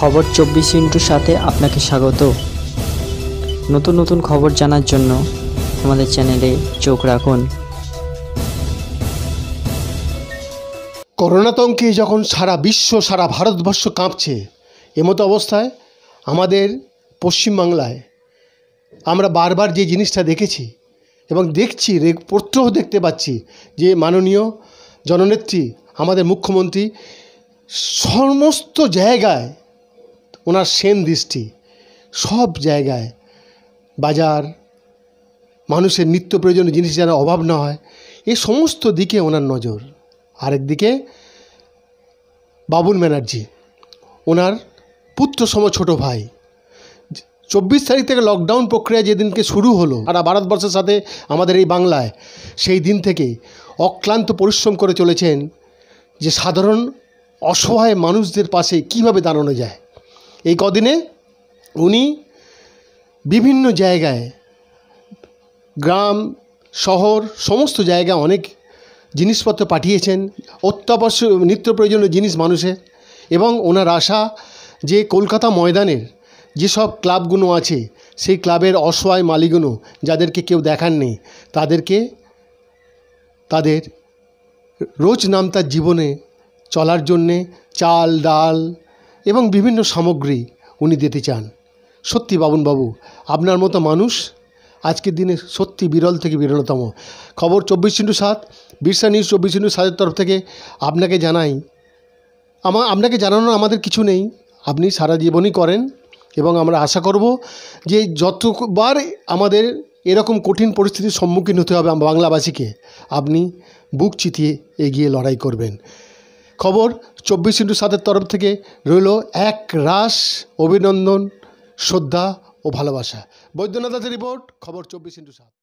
খবর চব্বিশ ইন্টুর সাথে আপনাকে স্বাগত নতুন নতুন খবর জানার জন্য আমাদের চ্যানেলে চোখ রাখুন করোনাতঙ্কে যখন সারা বিশ্ব সারা ভারতবর্ষ কাঁপছে এমতো অবস্থায় আমাদের পশ্চিমবাংলায় আমরা বারবার যে জিনিসটা দেখেছি এবং দেখছি পত্রহ দেখতে পাচ্ছি যে মাননীয় জননেত্রী আমাদের মুখ্যমন্ত্রী সমস্ত জায়গায় ওনার সেন দৃষ্টি সব জায়গায় বাজার মানুষের নিত্য প্রয়োজনীয় জিনিস যেন অভাব না হয় এ সমস্ত দিকে ওনার নজর আরেকদিকে বাবুল ব্যানার্জি ওনার পুত্র সম ছোট ভাই চব্বিশ তারিখ থেকে লকডাউন প্রক্রিয়া যেদিনকে শুরু হলো আর ভারতবর্ষের সাথে আমাদের এই বাংলায় সেই দিন থেকে অক্লান্ত পরিশ্রম করে চলেছেন যে সাধারণ অসহায় মানুষদের পাশে কিভাবে দাঁড়ানো যায় এই কদিনে উনি বিভিন্ন জায়গায় গ্রাম শহর সমস্ত জায়গায় অনেক জিনিসপত্র পাঠিয়েছেন অত্যাবশ্যক নিত্য প্রয়োজনীয় জিনিস মানুষের এবং ওনার আশা যে কলকাতা ময়দানের যেসব ক্লাবগুলো আছে সেই ক্লাবের অসহায় মালিকগুলো যাদেরকে কেউ দেখার নেই তাদেরকে তাদের রোজ নামতার জীবনে চলার জন্যে চাল ডাল এবং বিভিন্ন সামগ্রী উনি দিতে চান সত্যি বাবুনবাবু আপনার মতো মানুষ আজকের দিনে সত্যি বিরল থেকে বিরলতম খবর চব্বিশ ইন্টু সাত বিরসা নিউজ চব্বিশ ইন্টু সাতের তরফ থেকে আপনাকে জানাই আমা আপনাকে জানানোর আমাদের কিছু নেই আপনি সারা জীবনই করেন এবং আমরা আশা করব যে যতবার আমাদের এরকম কঠিন পরিস্থিতির সম্মুখীন হতে হবে বাংলাবাসীকে আপনি বুক চিতিয়ে এগিয়ে লড়াই করবেন খবর চব্বিশ ইন্টু সাতের তরফ থেকে রইল এক রাস অভিনন্দন শ্রদ্ধা ও ভালোবাসা বৈদ্যনাথের রিপোর্ট খবর চব্বিশ ইন্টু সাত